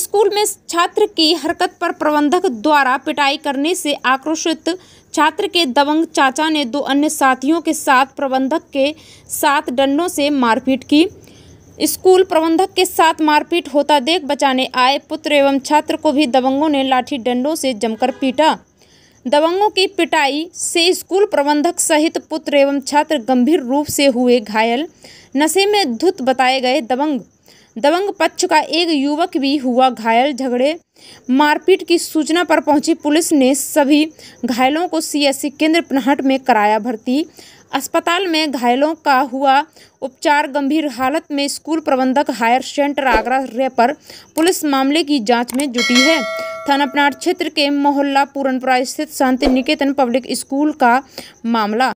school में छात्र की हरकत पर प्रबंधक द्वारा पिटाई करने से आक्रोशित छात्र के दबंग चाचा ने दो अन्य साथियों के साथ प्रबंधक के साथ डंडों से मारपीट की स्कूल प्रबंधक के साथ मारपीट होता देख बचाने आए पुत्र एवं छात्र को भी दबंगों ने लाठी डंडों से जमकर पीटा दबंगों की पिटाई से स्कूल प्रबंधक सहित पुत्र एवं छात्र गंभीर रूप से हुए घायल नशे में धुत बताए गए दबंग दबंग पक्ष का एक युवक भी हुआ घायल झगड़े मारपीट की सूचना पर पहुंची पुलिस ने सभी घायलों को सीएससी केंद्र पनहट में कराया भर्ती अस्पताल में घायलों का हुआ उपचार गंभीर हालत में स्कूल प्रबंधक हायर सेंटर आगरा रेपर पुलिस मामले की जांच में जुटी है थाना पनाट क्षेत्र के मोहल्ला पूरनपुरा स्थित शांति निकेतन पब्लिक स्कूल का मामला